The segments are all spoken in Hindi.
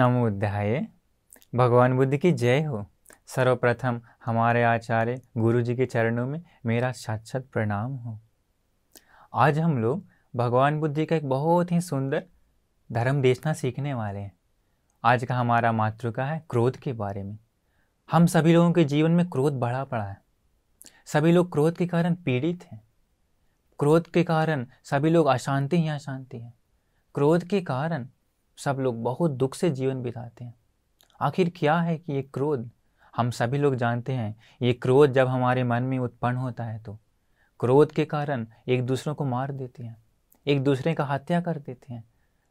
अध्याय भगवान बुद्ध की जय हो सर्वप्रथम हमारे आचार्य गुरु जी के चरणों में मेरा साक्षात प्रणाम हो आज हम लोग भगवान बुद्ध का एक बहुत ही सुंदर धर्म देशना सीखने वाले हैं आज का हमारा मातृका है क्रोध के बारे में हम सभी लोगों के जीवन में क्रोध बढ़ा पड़ा है सभी लोग क्रोध के कारण पीड़ित हैं क्रोध के कारण सभी लोग अशांति ही अशांति है क्रोध के कारण सब लोग बहुत दुख से जीवन बिताते हैं आखिर क्या है कि ये क्रोध हम सभी लोग जानते हैं ये क्रोध जब हमारे मन में उत्पन्न होता है तो क्रोध के कारण एक दूसरों को मार देते हैं एक दूसरे का हत्या कर देते हैं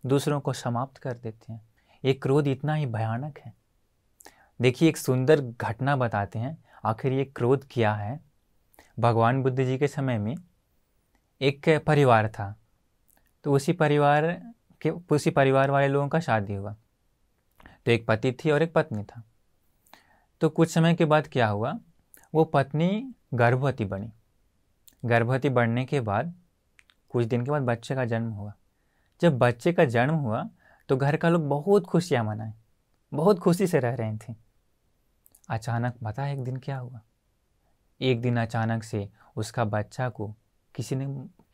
दूसरों को समाप्त कर देते हैं ये क्रोध इतना ही भयानक है देखिए एक सुंदर घटना बताते हैं आखिर ये क्रोध क्या है भगवान बुद्ध जी के समय में एक परिवार था तो उसी परिवार के उसी परिवार वाले लोगों का शादी हुआ तो एक पति थी और एक पत्नी था तो कुछ समय के बाद क्या हुआ वो पत्नी गर्भवती बनी गर्भवती बढ़ने के बाद कुछ दिन के बाद बच्चे का जन्म हुआ जब बच्चे का जन्म हुआ तो घर का लोग बहुत खुशियाँ मनाए बहुत खुशी से रह रहे थे अचानक पता है एक दिन क्या हुआ एक दिन अचानक से उसका बच्चा को किसी ने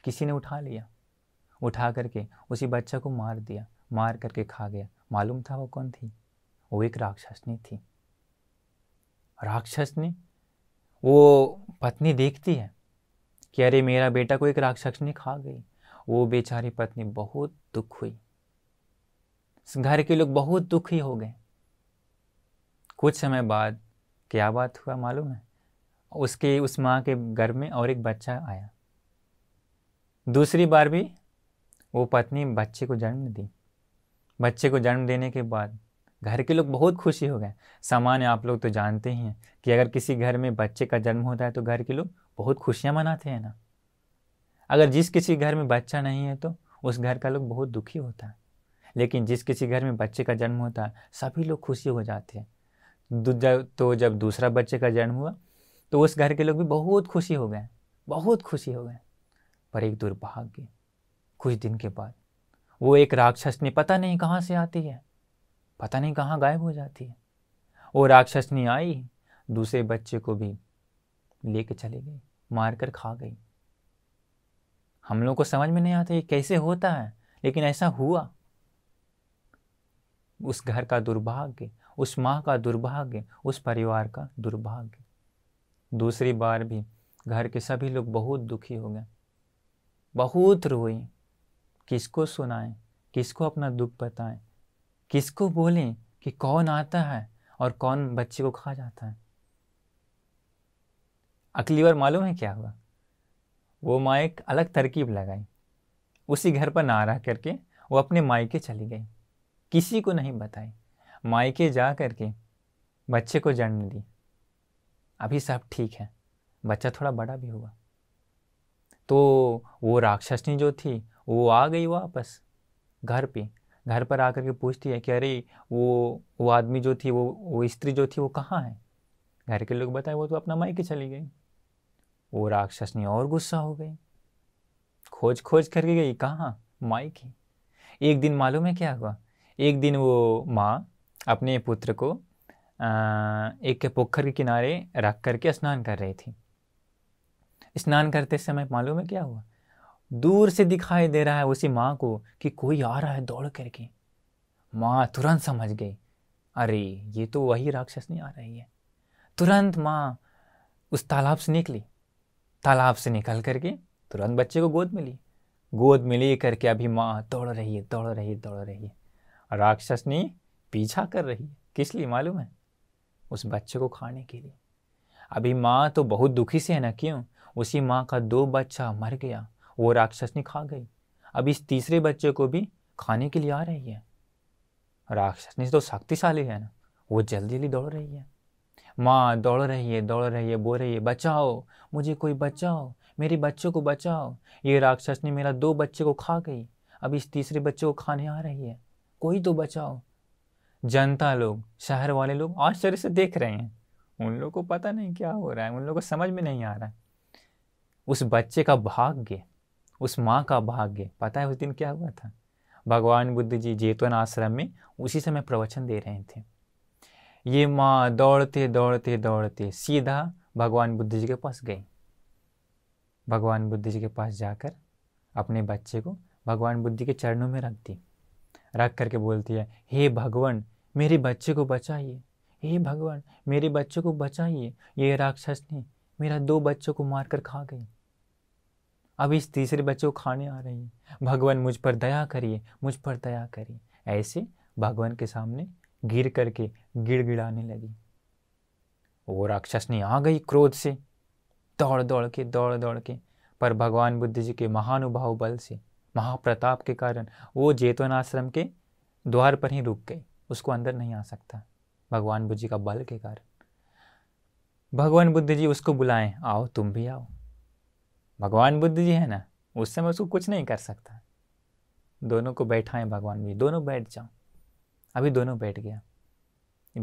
किसी ने उठा लिया उठा करके उसी बच्चा को मार दिया मार करके खा गया मालूम था वो कौन थी वो एक राक्षसनी थी राक्षसनी वो पत्नी देखती है कि अरे मेरा बेटा को एक राक्षसनी खा गई वो बेचारी पत्नी बहुत दुख हुई घर के लोग बहुत दुखी हो गए कुछ समय बाद क्या बात हुआ मालूम है उसके उस माँ के घर में और एक बच्चा आया दूसरी बार भी वो पत्नी बच्चे को जन्म दी बच्चे को जन्म देने के बाद घर के लोग बहुत खुशी हो गए सामान्य आप लोग तो जानते ही हैं कि अगर किसी घर में बच्चे का जन्म होता है तो घर के लोग बहुत खुशियाँ मनाते हैं ना अगर जिस किसी घर में बच्चा नहीं है तो उस घर का लोग बहुत दुखी होता है लेकिन जिस किसी घर में बच्चे का जन्म होता है सभी लोग खुशी हो जाते हैं तो जब दूसरा बच्चे का जन्म हुआ तो उस घर के लोग भी बहुत खुशी हो गए बहुत खुशी हो गए पर एक दुर्भाग्य कुछ दिन के बाद वो एक राक्षसनी पता नहीं कहाँ से आती है पता नहीं कहाँ गायब हो जाती है वो राक्षसनी आई दूसरे बच्चे को भी लेके चली गई मार कर खा गई हम लोग को समझ में नहीं आता ये कैसे होता है लेकिन ऐसा हुआ उस घर का दुर्भाग्य उस माँ का दुर्भाग्य उस परिवार का दुर्भाग्य दूसरी बार भी घर के सभी लोग बहुत दुखी हो गए बहुत रोए किसको सुनाएं किसको अपना दुख बताएं किसको बोलें कि कौन आता है और कौन बच्चे को खा जाता है अगली बार मालूम है क्या हुआ वो माँ एक अलग तरकीब लगाई उसी घर पर नारा करके वो अपने मायके चली गई किसी को नहीं बताई मायके जा करके बच्चे को जन्म दी अभी सब ठीक है बच्चा थोड़ा बड़ा भी हुआ तो वो राक्षसनी जो थी वो आ गई वापस घर पे घर पर आकर के पूछती है कि अरे वो वो आदमी जो थी वो वो स्त्री जो थी वो कहाँ है घर के लोग बताए वो तो अपना मायके चली गई वो राक्षसनी और गुस्सा हो गई खोज खोज करके गई कहाँ मायके एक दिन मालूम है क्या हुआ एक दिन वो माँ अपने पुत्र को एक पोखर के किनारे रख करके स्नान कर रही थी स्नान करते समय मालूम है क्या हुआ दूर से दिखाई दे रहा है उसी माँ को कि कोई आ रहा है दौड़ करके माँ तुरंत समझ गई अरे ये तो वही राक्षसनी आ रही है तुरंत माँ उस तालाब से निकली तालाब से निकल करके तुरंत बच्चे को गोद मिली गोद मिली करके अभी माँ दौड़ रही है दौड़ रही है दौड़ रही है राक्षसनी पीछा कर रही है किस लिए मालूम है उस बच्चे को खाने के लिए अभी माँ तो बहुत दुखी से है ना क्यों उसी माँ का दो बच्चा मर गया वो राक्षसनी खा गई अब इस तीसरे बच्चे को भी खाने के लिए आ रही है राक्षसनी तो शक्तिशाली है ना वो जल्दी जल्दी दौड़ रही है माँ दौड़ रही है दौड़ रही है बोल रही है बचाओ मुझे कोई बचाओ मेरे बच्चों को बचाओ ये राक्षसनी मेरा दो बच्चे को खा गई अब इस तीसरे बच्चे को खाने आ रही है कोई तो बचाओ जनता लोग शहर वाले लोग आश्चर्य से देख रहे हैं उन लोग को पता नहीं क्या हो रहा है उन लोग को समझ में नहीं आ रहा है उस बच्चे का भाग्य उस माँ का भाग्य पता है उस दिन क्या हुआ था भगवान बुद्ध जी जेतवन आश्रम में उसी समय प्रवचन दे रहे थे ये माँ दौड़ते दौड़ते दौड़ते सीधा भगवान बुद्ध जी के पास गई भगवान बुद्ध जी के पास जाकर अपने बच्चे को भगवान बुद्ध के चरणों में रख दी रख करके बोलती है हे भगवान मेरे बच्चे को बचाइए हे भगवान मेरे बच्चे को बचाइए ये राक्षस ने मेरा दो बच्चों को मारकर खा गई अब इस तीसरे बच्चे को खाने आ रही है भगवान मुझ पर दया करिए मुझ पर दया करिए ऐसे भगवान के सामने गिर करके गिड़गिड़ाने लगी वो राक्षसनी आ गई क्रोध से दौड़ दौड़ के दौड़ दौड़ के पर भगवान बुद्ध जी के महानुभाव बल से महाप्रताप के कारण वो जेतवन आश्रम के द्वार पर ही रुक गई उसको अंदर नहीं आ सकता भगवान बुद्ध जी का बल के कारण भगवान बुद्ध जी उसको बुलाएं आओ तुम भी आओ भगवान बुद्ध जी है ना उस समय उसको कुछ नहीं कर सकता दोनों को बैठाएं भगवान जी दोनों बैठ जाओ अभी दोनों बैठ गया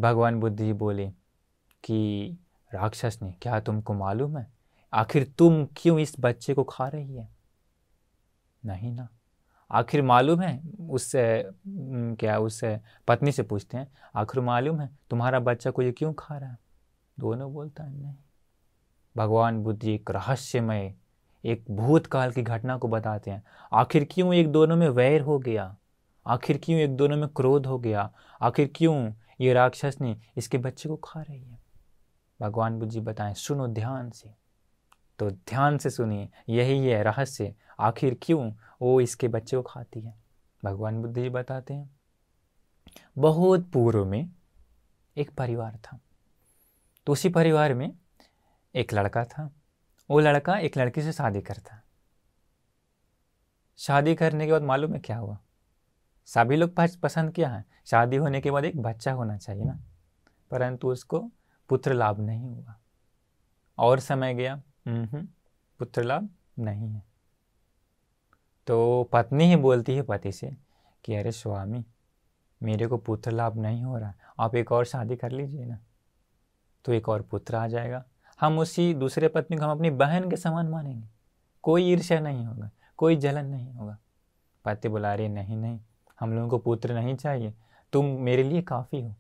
भगवान बुद्ध जी बोले कि राक्षस ने क्या तुमको मालूम है आखिर तुम क्यों इस बच्चे को खा रही है नहीं ना आखिर मालूम है उससे क्या उससे पत्नी से पूछते हैं आखिर मालूम है तुम्हारा बच्चा को ये क्यों खा रहा है दोनों बोलता है नहीं भगवान बुद्ध एक रहस्यमय एक भूतकाल की घटना को बताते हैं आखिर क्यों एक दोनों में वैर हो गया आखिर क्यों एक दोनों में क्रोध हो गया आखिर क्यों ये राक्षसनी इसके बच्चे को खा रही है भगवान बुद्ध जी बताएं सुनो ध्यान से तो ध्यान से सुनिए यही है रहस्य आखिर क्यों वो इसके बच्चे को खाती है भगवान बुद्ध जी बताते हैं बहुत पूर्व में एक परिवार था तो उसी परिवार में एक लड़का था वो लड़का एक लड़की से शादी करता शादी करने के बाद मालूम है क्या हुआ सभी लोग पसंद किया है शादी होने के बाद एक बच्चा होना चाहिए ना परंतु उसको पुत्र लाभ नहीं हुआ और समय गया पुत्र लाभ नहीं है तो पत्नी ही बोलती है पति से कि अरे स्वामी मेरे को पुत्र लाभ नहीं हो रहा आप एक और शादी कर लीजिए ना तो एक और पुत्र आ जाएगा हम उसी दूसरे पत्नी को हम अपनी बहन के समान मानेंगे कोई ईर्ष्या नहीं होगा कोई जलन नहीं होगा पति बोला रहे नहीं नहीं हम लोगों को पुत्र नहीं चाहिए तुम मेरे लिए काफ़ी हो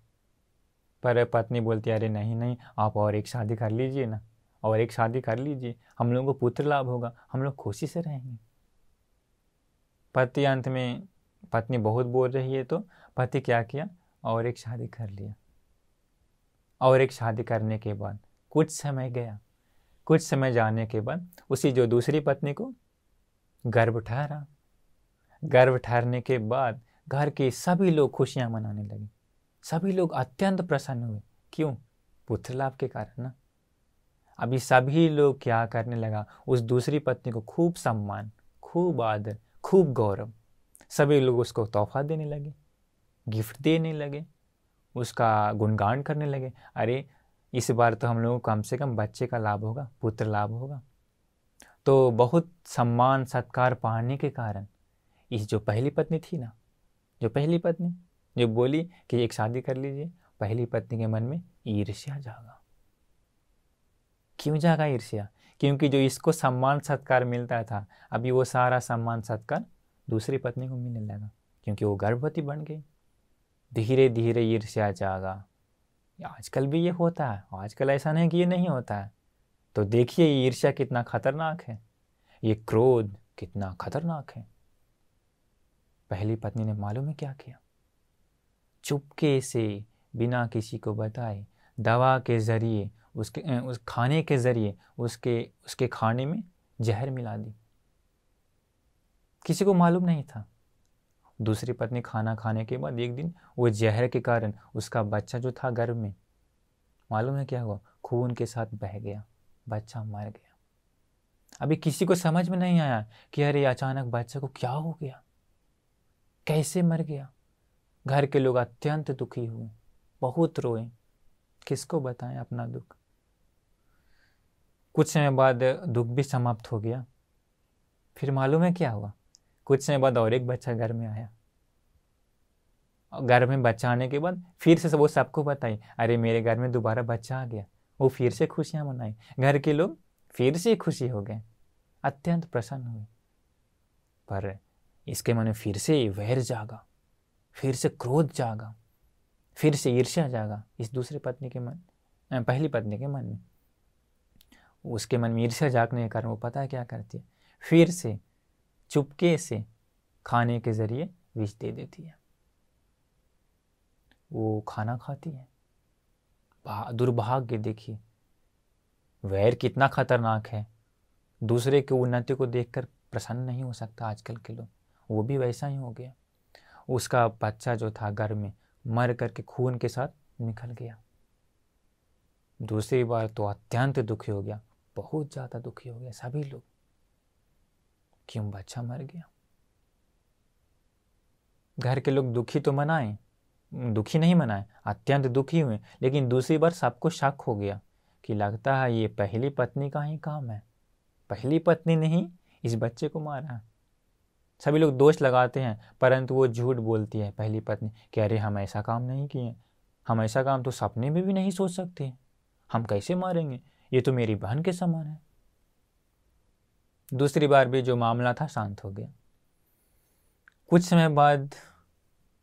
पर पत्नी बोलती अरे नहीं नहीं आप और एक शादी कर लीजिए ना और एक शादी कर लीजिए हम लोगों को पुत्र लाभ होगा हम लोग खुशी से रहेंगे पति अंत में पत्नी बहुत बोल रही है तो पति क्या किया और एक शादी कर लिया और एक शादी करने के बाद कुछ समय गया कुछ समय जाने के बाद उसी जो दूसरी पत्नी को गर्भ ठहरा गर्भ ठहरने के बाद घर के सभी लोग खुशियां मनाने लगे सभी लोग अत्यंत प्रसन्न हुए क्यों पुत्र लाभ के कारण ना अभी सभी लोग क्या करने लगा उस दूसरी पत्नी को खूब सम्मान खूब आदर खूब गौरव सभी लोग उसको तोहफा देने लगे गिफ्ट देने लगे उसका गुणगान करने लगे अरे इस बार तो हम लोगों को कम से कम बच्चे का लाभ होगा पुत्र लाभ होगा तो बहुत सम्मान सत्कार पाने के कारण इस जो पहली पत्नी थी ना जो पहली पत्नी जो बोली कि एक शादी कर लीजिए पहली पत्नी के मन में ईर्ष्या जागा क्यों जागा ईर्ष्या क्योंकि जो इसको सम्मान सत्कार मिलता था अभी वो सारा सम्मान सत्कार दूसरी पत्नी को मिलने लगा क्योंकि वो गर्भवती बन गई धीरे धीरे ईर्ष्या जागा आजकल भी ये होता है आजकल ऐसा नहीं कि ये नहीं होता है तो देखिए ये ईर्ष्या कितना खतरनाक है ये क्रोध कितना खतरनाक है पहली पत्नी ने मालूम है क्या किया चुपके से बिना किसी को बताए दवा के ज़रिए उसके उस खाने के ज़रिए उसके उसके खाने में जहर मिला दी किसी को मालूम नहीं था दूसरी पत्नी खाना खाने के बाद एक दिन वो जहर के कारण उसका बच्चा जो था गर्भ में मालूम है क्या हुआ खून के साथ बह गया बच्चा मर गया अभी किसी को समझ में नहीं आया कि अरे अचानक बच्चे को क्या हो गया कैसे मर गया घर के लोग अत्यंत दुखी हुए बहुत रोए किसको बताएं अपना दुख कुछ समय बाद दुख भी समाप्त हो गया फिर मालूम है क्या हुआ कुछ समय बाद और एक बच्चा घर में आया घर में बच्चा आने के बाद फिर से वो सबको बताई अरे मेरे घर में दोबारा बच्चा आ गया वो फिर से खुशियाँ मनाई घर के लोग फिर से खुशी हो गए अत्यंत प्रसन्न हुए पर इसके मन में फिर से वैर जागा फिर से क्रोध जागा फिर से ईर्ष्या जागा इस दूसरे पत्नी के मन पहली पत्नी के मन में उसके मन में ईर्ष्या जागने के कारण वो पता है क्या करती है फिर से चुपके से खाने के ज़रिए विष दे देती है वो खाना खाती है दुर्भाग्य देखिए वैर कितना खतरनाक है दूसरे के उन्नति को देखकर प्रसन्न नहीं हो सकता आजकल के लोग वो भी वैसा ही हो गया उसका बच्चा जो था घर में मर करके खून के साथ निकल गया दूसरी बार तो अत्यंत दुखी हो गया बहुत ज़्यादा दुखी हो गया सभी लोग क्यों बच्चा मर गया घर के लोग दुखी तो मनाए दुखी नहीं मनाए अत्यंत दुखी हुए लेकिन दूसरी बार सबको शक हो गया कि लगता है ये पहली पत्नी का ही काम है पहली पत्नी ने ही इस बच्चे को मारा है सभी लोग दोष लगाते हैं परंतु वो झूठ बोलती है पहली पत्नी कि अरे हम ऐसा काम नहीं किए हम ऐसा काम तो सपने में भी नहीं सोच सकते हम कैसे मारेंगे ये तो मेरी बहन के समान है दूसरी बार भी जो मामला था शांत हो गया कुछ समय बाद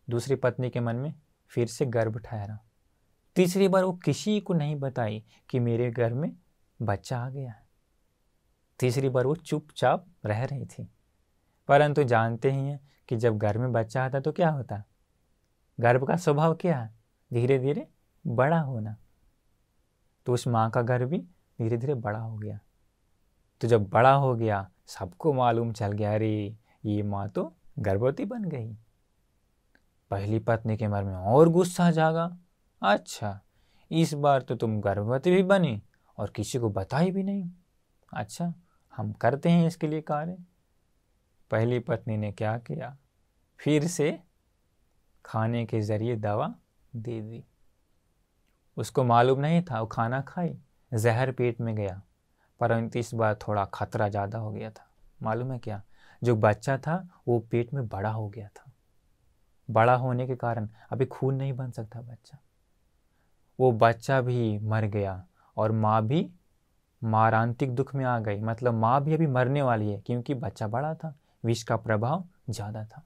दूसरी पत्नी के मन में फिर से गर्भ ठहरा तीसरी बार वो किसी को नहीं बताई कि मेरे घर में बच्चा आ गया है तीसरी बार वो चुपचाप रह रही थी परंतु जानते ही हैं कि जब घर में बच्चा आता तो क्या होता गर्भ का स्वभाव क्या है धीरे धीरे बड़ा होना तो उस माँ का घर भी धीरे धीरे बड़ा हो गया तो जब बड़ा हो गया सबको मालूम चल गया अरे ये माँ तो गर्भवती बन गई पहली पत्नी के मन में और गुस्सा जागा अच्छा इस बार तो तुम गर्भवती भी बने और किसी को बताई भी नहीं अच्छा हम करते हैं इसके लिए कार्य पहली पत्नी ने क्या किया फिर से खाने के ज़रिए दवा दे दी उसको मालूम नहीं था वो खाना खाई जहर पेट में गया परंतु इस बार थोड़ा खतरा ज़्यादा हो गया था मालूम है क्या जो बच्चा था वो पेट में बड़ा हो गया था बड़ा होने के कारण अभी खून नहीं बन सकता बच्चा वो बच्चा भी मर गया और माँ भी मारांतिक दुख में आ गई मतलब माँ भी अभी मरने वाली है क्योंकि बच्चा बड़ा था विष का प्रभाव ज़्यादा था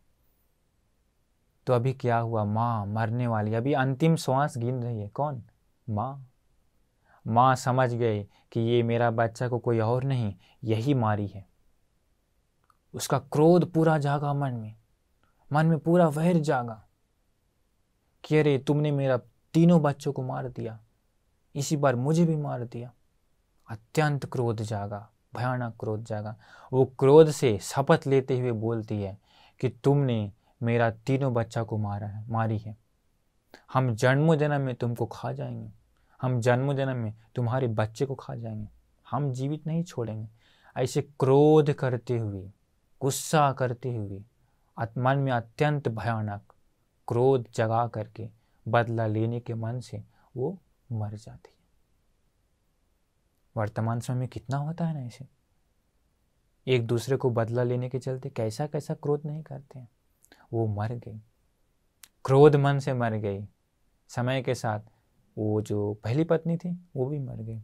तो अभी क्या हुआ माँ मरने वाली अभी अंतिम श्वास गिन रही है कौन माँ माँ समझ गई कि ये मेरा बच्चा को कोई और नहीं यही मारी है उसका क्रोध पूरा जागा मन में मन में पूरा वहर जागा कि अरे तुमने मेरा तीनों बच्चों को मार दिया इसी बार मुझे भी मार दिया अत्यंत क्रोध जागा भयानक क्रोध जागा वो क्रोध से शपथ लेते हुए बोलती है कि तुमने मेरा तीनों बच्चा को मारा है मारी है हम जन्मों जन्म में तुमको खा जाएंगे हम जन्म जन्म में तुम्हारे बच्चे को खा जाएंगे हम जीवित नहीं छोड़ेंगे ऐसे क्रोध करते हुए गुस्सा करते हुए मन में अत्यंत भयानक क्रोध जगा करके बदला लेने के मन से वो मर जाती है वर्तमान समय में कितना होता है ना ऐसे एक दूसरे को बदला लेने के चलते कैसा कैसा क्रोध नहीं करते हैं वो मर गई क्रोध मन से मर गई समय के साथ वो जो पहली पत्नी थी वो भी मर गई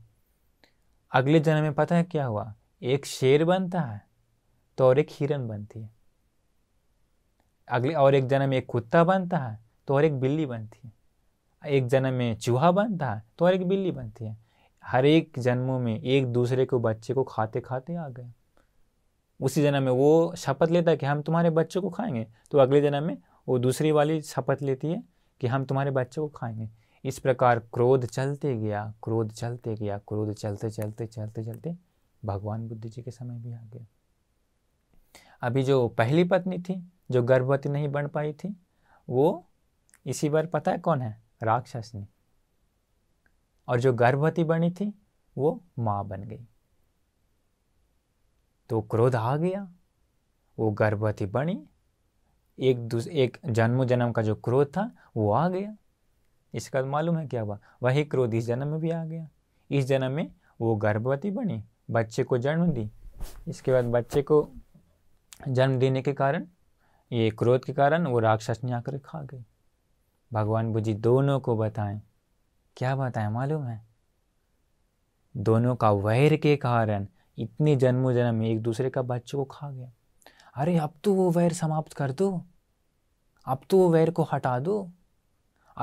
अगले जन्म में पता है क्या हुआ एक शेर बनता है तो और एक हिरन बनती है अगले और एक जन्म में एक कुत्ता बनता है तो और एक बिल्ली बनती है एक जन्म में चूहा बनता है तो और एक बिल्ली बनती है हर एक जन्मों में एक दूसरे को बच्चे को खाते खाते आ गए उसी जन्म में वो शपथ लेता है कि हम तुम्हारे बच्चों को खाएंगे तो अगले जन्म में वो दूसरी वाली शपथ लेती है कि हम तुम्हारे बच्चों को खाएंगे इस प्रकार क्रोध चलते गया क्रोध चलते गया क्रोध चलते चलते चलते चलते भगवान बुद्ध जी के समय भी आ गया अभी जो पहली पत्नी थी जो गर्भवती नहीं बन पाई थी वो इसी बार पता है कौन है राक्षसनी और जो गर्भवती बनी थी वो माँ बन गई तो क्रोध आ गया वो गर्भवती बनी एक दूसरे एक जन्म जन्म का जो क्रोध था वो आ गया इसका तो मालूम है क्या हुआ वही क्रोध इस जन्म में भी आ गया इस जन्म में वो गर्भवती बनी बच्चे को जन्म दी इसके बाद बच्चे को जन्म देने के कारण ये क्रोध के कारण वो राक्षसनी आकर खा गई भगवान बुझी दोनों को बताएं क्या बताएं मालूम है दोनों का वैर के कारण इतने जन्मों जन्म एक दूसरे का बच्चे को खा गया अरे अब तो वो वैर समाप्त कर दो अब तो वो वैर को हटा दो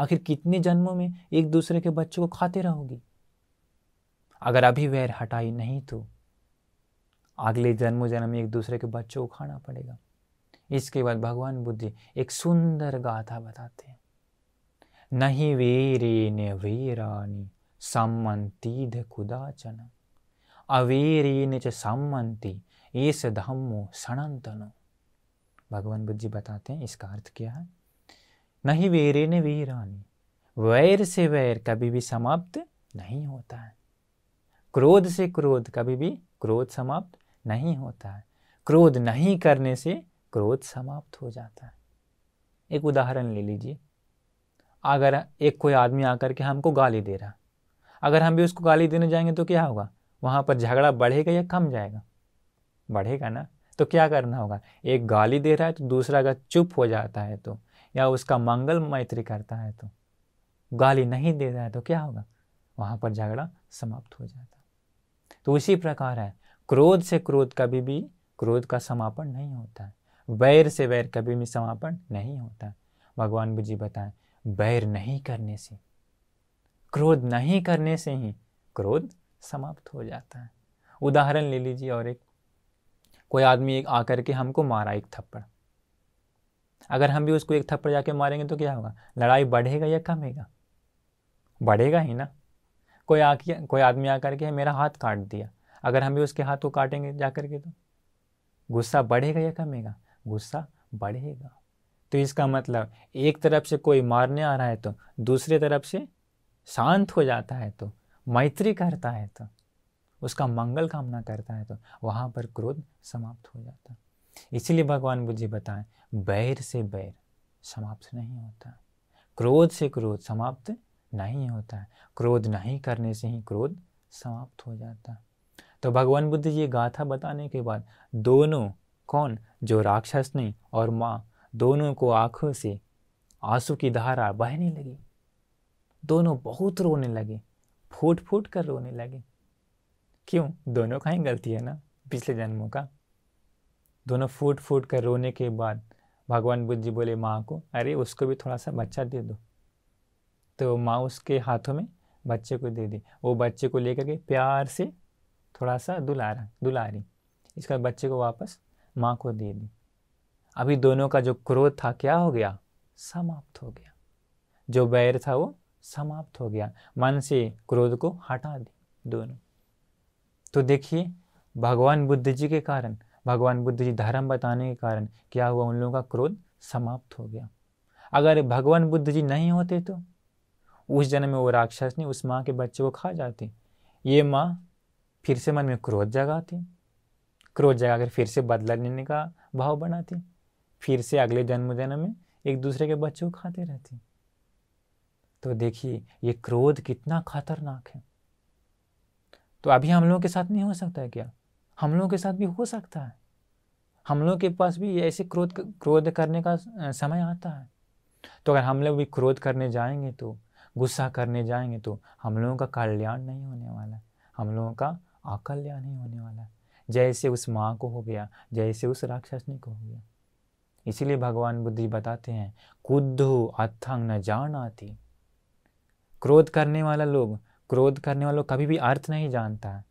आखिर कितने जन्मों में एक दूसरे के बच्चों को खाते रहोगी अगर अभी वैर हटाई नहीं तो अगले जन्मों जन्म में एक दूसरे के बच्चों को खाना पड़ेगा इसके बाद भगवान बुद्ध एक सुंदर गाथा बताते हैं नहीं वीरे न वीरानी सम्मंती ध कुदाचन अवेरेन च सम्मंती एस धम्मो सनातनो भगवान बुद्ध जी बताते हैं इसका अर्थ क्या है नहीं वेरे ने वीरानी वैर से वैर कभी भी समाप्त नहीं होता है क्रोध से क्रोध कभी भी क्रोध समाप्त नहीं होता है क्रोध नहीं करने से क्रोध समाप्त हो जाता है एक उदाहरण ले लीजिए अगर एक कोई आदमी आकर के हमको गाली दे रहा अगर हम भी उसको गाली देने जाएंगे तो क्या होगा वहां पर झगड़ा बढ़ेगा या कम जाएगा बढ़ेगा ना तो क्या करना होगा एक गाली दे रहा है तो दूसरा अगर चुप हो जाता है तो या उसका मंगल मैत्री करता है तो गाली नहीं देता है तो क्या होगा वहां पर झगड़ा समाप्त हो जाता तो उसी प्रकार है क्रोध से क्रोध कभी भी क्रोध का समापन नहीं होता है वैर से वैर कभी भी समापन नहीं होता भगवान जी बताए वैर नहीं करने से क्रोध नहीं करने से ही क्रोध समाप्त हो जाता है उदाहरण ले लीजिए और एक कोई आदमी एक आकर के हमको मारा एक थप्पड़ अगर हम भी उसको एक थप्पड़ जाके मारेंगे तो क्या होगा लड़ाई बढ़ेगा या कमेगा बढ़ेगा ही ना कोई आके कोई आदमी आ करके मेरा हाथ काट दिया अगर हम भी उसके हाथ को काटेंगे जा करके तो गुस्सा बढ़ेगा या कमेगा गुस्सा बढ़ेगा तो इसका मतलब एक तरफ से कोई मारने आ रहा है तो दूसरे तरफ से शांत हो जाता है तो मैत्री करता है तो उसका मंगल कामना करता है तो वहाँ पर क्रोध समाप्त हो जाता है इसीलिए भगवान बुद्ध जी बताएं बैर से बैर समाप्त नहीं होता क्रोध से क्रोध समाप्त नहीं होता है क्रोध नहीं करने से ही क्रोध समाप्त हो जाता है तो भगवान बुद्ध जी गाथा बताने के बाद दोनों कौन जो राक्षसनी और माँ दोनों को आंखों से आंसू की धारा बहने लगी दोनों बहुत रोने लगे फूट फूट कर रोने लगे क्यों दोनों का ही गलती है ना पिछले जन्मों का दोनों फूट फूट कर रोने के बाद भगवान बुद्ध जी बोले माँ को अरे उसको भी थोड़ा सा बच्चा दे दो तो माँ उसके हाथों में बच्चे को दे दी वो बच्चे को लेकर के प्यार से थोड़ा सा दुलारा दुलारी दुला रही बच्चे को वापस माँ को दे दी अभी दोनों का जो क्रोध था क्या हो गया समाप्त हो गया जो बैर था वो समाप्त हो गया मन से क्रोध को हटा दी दोनों तो देखिए भगवान बुद्ध जी के कारण भगवान बुद्ध जी धर्म बताने के कारण क्या हुआ उन लोगों का क्रोध समाप्त हो गया अगर भगवान बुद्ध जी नहीं होते तो उस जन्म में वो राक्षस ने उस माँ के बच्चे को खा जाती ये माँ फिर से मन में क्रोध जगाती क्रोध जगा कर फिर से बदला लेने का भाव बनाती फिर से अगले जन्म जन्म में एक दूसरे के बच्चों को खाते रहती तो देखिए ये क्रोध कितना खतरनाक है तो अभी हम लोगों के साथ नहीं हो सकता है क्या हम लोगों के साथ भी हो सकता है हम लोग के पास भी ऐसे क्रोध क्रोध करने का समय आता है तो अगर हम लोग भी क्रोध करने जाएंगे तो गुस्सा करने जाएंगे तो हम लोगों का कल्याण नहीं होने वाला हम लोगों का अकल्याण ही होने वाला जैसे उस माँ को हो गया जैसे उस राक्षसनी को हो गया इसीलिए भगवान बुद्धि बताते हैं कुद्धो अथंग न जान आती क्रोध करने वाला लोग क्रोध करने वाला लोग कभी भी अर्थ नहीं जानता है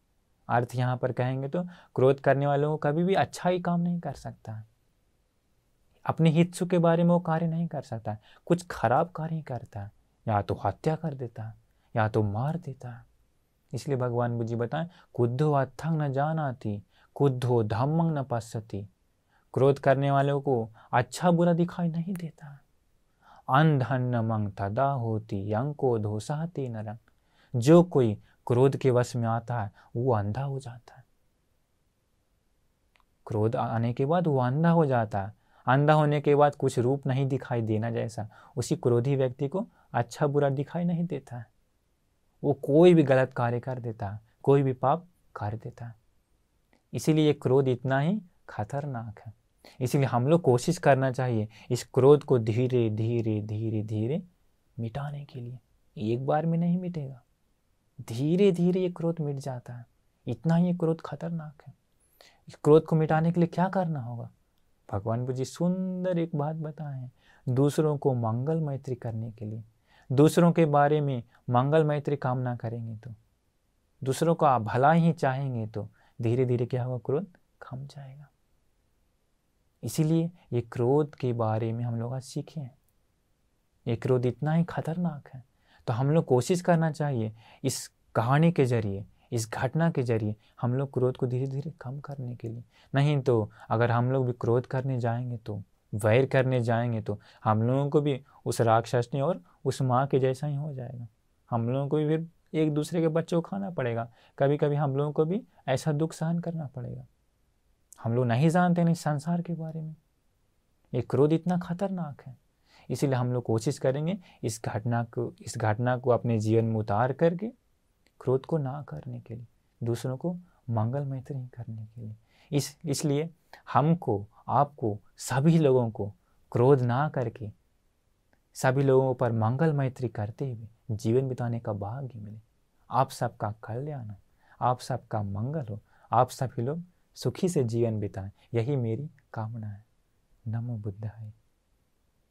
अर्थ यहाँ पर कहेंगे तो क्रोध करने वालों को कभी भी अच्छा ही काम नहीं कर सकता अपने हित्सु के बारे में वो कार्य नहीं कर सकता कुछ खराब कार्य करता है या तो हत्या कर देता है या तो मार देता है इसलिए भगवान जी बताएं कुद्धो अथंग न जान आती कुद्धो धम्मंग न पसती क्रोध करने वालों को अच्छा बुरा दिखाई नहीं देता अंधन न मंग तदा होती अंको धोसाती न रंग जो कोई क्रोध के वश में आता है वो अंधा हो जाता है क्रोध आने के बाद वो अंधा हो जाता है अंधा होने के बाद कुछ रूप नहीं दिखाई देना जैसा उसी क्रोधी व्यक्ति को अच्छा बुरा दिखाई नहीं देता है वो कोई भी गलत कार्य कर देता है कोई भी पाप कर देता है इसीलिए क्रोध इतना ही खतरनाक है इसीलिए हम लोग कोशिश करना चाहिए इस क्रोध को धीरे धीरे धीरे धीरे मिटाने के लिए एक बार में नहीं मिटेगा धीरे धीरे ये क्रोध मिट जाता है इतना ये क्रोध खतरनाक है इस क्रोध को मिटाने के लिए क्या करना होगा भगवान जी सुंदर एक बात बताएं दूसरों को मंगल मैत्री करने के लिए दूसरों के बारे में मंगल मैत्री कामना करेंगे तो दूसरों का भला ही चाहेंगे तो धीरे धीरे क्या होगा क्रोध कम जाएगा इसीलिए ये क्रोध के बारे में हम लोग आज सीखे हैं ये क्रोध इतना ही खतरनाक है तो हम लोग कोशिश करना चाहिए इस कहानी के ज़रिए इस घटना के जरिए हम लोग क्रोध को धीरे धीरे कम करने के लिए नहीं तो अगर हम लोग भी क्रोध करने जाएंगे तो वैर करने जाएंगे तो हम लोगों को भी उस राक्षसनी और उस माँ के जैसा ही हो जाएगा हम लोगों को भी फिर एक दूसरे के बच्चों को खाना पड़ेगा कभी कभी हम लोगों को भी ऐसा दुख सहन करना पड़ेगा हम लोग नहीं जानते नहीं संसार के बारे में ये क्रोध इतना खतरनाक है इसीलिए हम लोग कोशिश करेंगे इस घटना को इस घटना को अपने जीवन में उतार करके क्रोध को ना करने के लिए दूसरों को मंगल मैत्री करने के लिए इस इसलिए हमको आपको सभी लोगों को क्रोध ना करके सभी लोगों पर मंगल मैत्री करते हुए जीवन बिताने का भाग्य मिले आप सबका कल्याण हो आप सबका मंगल हो आप सभी लोग सुखी से जीवन बिताएं यही मेरी कामना है नमो बुद्धाय